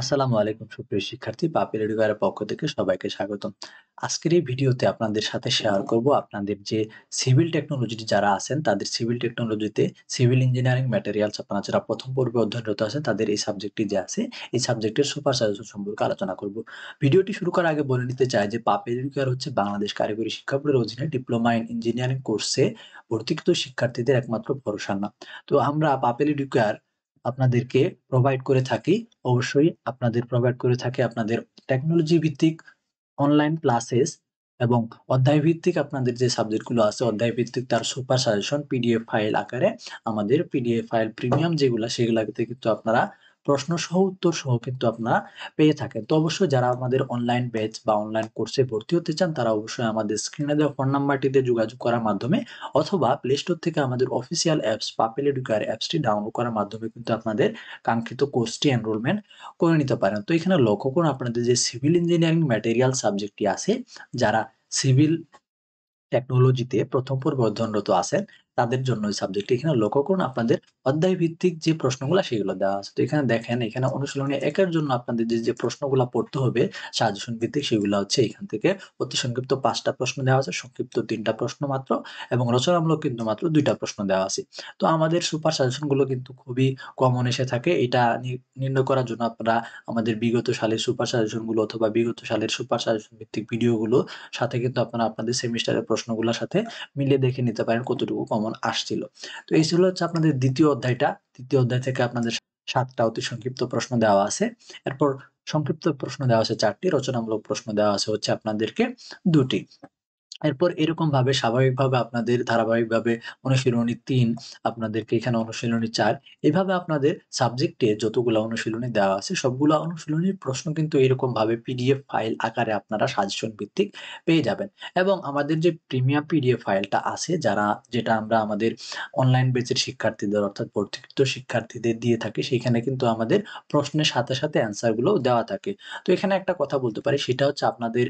আসসালামু আলাইকুম সুপ্রিয় শিক্ষার্থী বাপের এর পক্ষ থেকে সবাইকে স্বাগতম আজকের এই ভিডিওতে আপনাদের সাথে শেয়ার করব আপনাদের যে সিভিল টেকনোলজিতে যারা আছেন তাদের সিভিল টেকনোলজিতে সিভিল ইঞ্জিনিয়ারিং ম্যাটেরিয়ালস আপনারা যারা প্রথম পর্বে অধ্যয়নরত আছেন তাদের এই সাবজেক্টটি যে আছে এই সাবজেক্টের সুপার সাজেশন সম্পর্কে আলোচনা করব ভিডিওটি শুরু করার আগে বলে নিতে চাই যে বাপের এডুকার হচ্ছে বাংলাদেশ কারিগরি শিক্ষা বোর্ডের অধীনে ডিপ্লোমা ইন ইঞ্জিনিয়ারিং কোর্সে ভর্তিকৃত শিক্ষার্থীদের একমাত্র ভরসা না তো আমরা পাপেল এডুকেয়ার আপনাদেরকে প্রোভাইড করে থাকি অবশ্যই আপনাদের প্রোভাইড করে থাকে আপনাদের টেকনোলজি ভিত্তিক অনলাইন ক্লাসেস এবং অধ্যায় ভিত্তিক আপনাদের যে সাবজেক্টগুলো আছে অধ্যায় ভিত্তিক তার সুপার সাজেশন পিডিএফ ফাইল আকারে আমাদের পিডিএফ ফাইল প্রিমিয়াম যেগুলো সেগুলোতে কিন্তু আপনারা প্রশ্ন সহ উত্তর সহ কিন্তু আপনারা পেয়ে থাকেন তো অবশ্যই যারা আমাদের অনলাইন ব্যাচ বা অনলাইন কোর্সে ভর্তি হতে চান তারা অবশ্যই আমাদের স্ক্রিনে দেওয়া ফোন নাম্বারটিতে যোগাযোগ করার মাধ্যমে অথবা প্লে স্টোর থেকে আমাদের অফিসিয়াল অ্যাপস পাপেল এডুকার অ্যাপসটি ডাউনলোড করার মাধ্যমে কিন্তু আপনাদের কাঙ্ক্ষিত কোর্সটি এনরোলমেন্ট করে নিতে পারেন তো এখানে লক্ষ্য করুন আপনাদের যে সিভিল ইঞ্জিনিয়ারিং ম্যাটেরিয়াল সাবজেক্টটি আছে যারা সিভিল টেকনোলজিতে প্রথম পর্বে অধ্যয়নরত আছেন তাদের জন্য ওই সাবজেক্ট এখানে লক্ষ্য করুন আপনাদের অধ্যায় ভিত্তিক যে প্রশ্নগুলো সেগুলো দেওয়া আছে তো এখানে দেখেন এখানে অনুশীলনী একের জন্য আপনাদের যে প্রশ্নগুলো পড়তে হবে সাজেশন ভিত্তিক সেগুলো হচ্ছে এখান থেকে অতি সংক্ষিপ্ত পাঁচটা প্রশ্ন দেওয়া আছে সংক্ষিপ্ত তিনটা প্রশ্ন মাত্র এবং রচনামূলক কিন্তু মাত্র দুইটা প্রশ্ন দেওয়া আছে তো আমাদের সুপার সাজেশনগুলো কিন্তু খুবই কমন এসে থাকে এটা নির্ণয় করার জন্য আপনারা আমাদের বিগত সালের সুপার সাজেশনগুলো অথবা বিগত সালের সুপার সাজেশন ভিত্তিক ভিডিওগুলো সাথে কিন্তু আপনারা আপনাদের সেমিস্টারের প্রশ্নগুলোর সাথে মিলে দেখে নিতে পারেন কতটুকু কমন ভ্রাম্যমান আসছিল তো এই ছিল হচ্ছে আপনাদের দ্বিতীয় অধ্যায়টা দ্বিতীয় অধ্যায় থেকে আপনাদের সাতটা অতি সংক্ষিপ্ত প্রশ্ন দেওয়া আছে এরপর সংক্ষিপ্ত প্রশ্ন দেওয়া আছে চারটি রচনামূলক প্রশ্ন দেওয়া আছে হচ্ছে আপনাদেরকে দুটি এরপর এরকম ভাবে স্বাভাবিকভাবে আপনাদের ধারাবাহিকভাবে অনুশীলনী তিন আপনাদেরকে এখানে অনুশীলনী চার এভাবে আপনাদের সাবজেক্টে যতগুলো অনুশীলনী দেওয়া আছে সবগুলো অনুশীলনীর প্রশ্ন কিন্তু এরকমভাবে পিডিএফ ফাইল আকারে আপনারা সাজেশন ভিত্তিক পেয়ে যাবেন এবং আমাদের যে প্রিমিয়াম পিডিএফ ফাইলটা আছে যারা যেটা আমরা আমাদের অনলাইন বেচের শিক্ষার্থীদের অর্থাৎ ভর্তিকৃত শিক্ষার্থীদের দিয়ে থাকি সেখানে কিন্তু আমাদের প্রশ্নের সাথে সাথে অ্যান্সারগুলো দেওয়া থাকে তো এখানে একটা কথা বলতে পারি সেটা হচ্ছে আপনাদের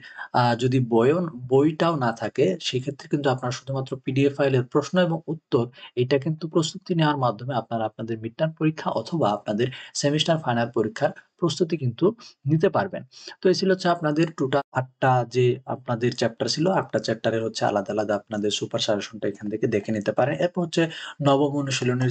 যদি বয়ন বইটাও না না থাকে সেক্ষেত্রে কিন্তু আপনার শুধুমাত্র পিডিএফ ফাইলের প্রশ্ন এবং উত্তর এটা কিন্তু প্রস্তুতি নেওয়ার মাধ্যমে আপনারা আপনাদের মিড টার্ম পরীক্ষা অথবা আপনাদের সেমিস্টার ফাইনাল পরীক্ষার প্রস্তুতি কিন্তু নিতে পারবেন তো এই ছিল হচ্ছে আপনাদের টোটাল আটটা যে আপনাদের চ্যাপ্টার ছিল আটটা চ্যাপ্টারের হচ্ছে আলাদা আলাদা আপনাদের সুপার সাজেশনটা এখান থেকে দেখে নিতে পারেন এরপর হচ্ছে নবম অনুশীলনের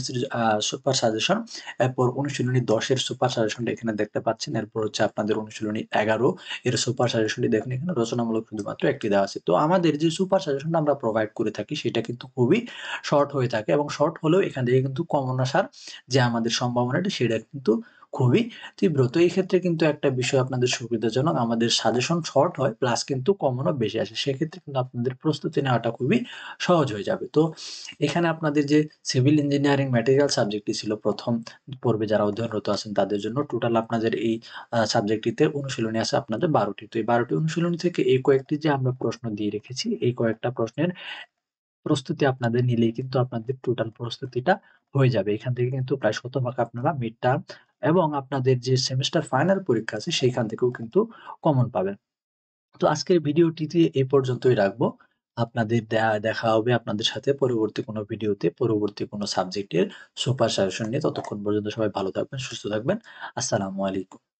সুপার সাজেশন এরপর অনুশীলনী দশের সুপার সাজেশনটা এখানে দেখতে পাচ্ছেন এরপর হচ্ছে আপনাদের অনুশীলনী এগারো এর সুপার সাজেশনটি দেখেন এখানে রচনামূলক শুধুমাত্র একটি দেওয়া আছে তো আমাদের যে সুপার সাজেশনটা আমরা প্রোভাইড করে থাকি সেটা কিন্তু খুবই শর্ট হয়ে থাকে এবং শর্ট হলেও এখান থেকে কিন্তু কমন আসার যে আমাদের সম্ভাবনাটা সেটা কিন্তু খুবই তীব্র তো এই ক্ষেত্রে কিন্তু একটা বিষয় আপনাদের সুবিধাজনক আমাদের সাজেশন শর্ট হয় প্লাস কিন্তু কমনও বেশি আসে সেক্ষেত্রে কিন্তু আপনাদের প্রস্তুতি নেওয়াটা খুবই সহজ হয়ে যাবে তো এখানে আপনাদের যে সিভিল ইঞ্জিনিয়ারিং ম্যাটেরিয়াল সাবজেক্টটি ছিল প্রথম পর্বে যারা অধ্যয়নরত আছেন তাদের জন্য টোটাল আপনাদের এই সাবজেক্টটিতে অনুশীলনী আছে আপনাদের বারোটি তো এই বারোটি অনুশীলনী থেকে এই কয়েকটি যে আমরা প্রশ্ন দিয়ে রেখেছি এই কয়েকটা প্রশ্নের প্রস্তুতি আপনাদের নিলেই কিন্তু আপনাদের টোটাল প্রস্তুতিটা হয়ে যাবে এখান থেকে কিন্তু প্রায় শতভাগ আপনারা মিড টার্ম এবং আপনাদের যে সেমিস্টার ফাইনাল পরীক্ষা আছে সেইখান থেকেও কিন্তু কমন পাবেন তো আজকের ভিডিওটিতে এই পর্যন্তই রাখবো আপনাদের দেখা হবে আপনাদের সাথে পরবর্তী কোনো ভিডিওতে পরবর্তী কোনো সাবজেক্টের সুপার সাজেশন নিয়ে ততক্ষণ পর্যন্ত সবাই ভালো থাকবেন সুস্থ থাকবেন আসসালামু আলাইকুম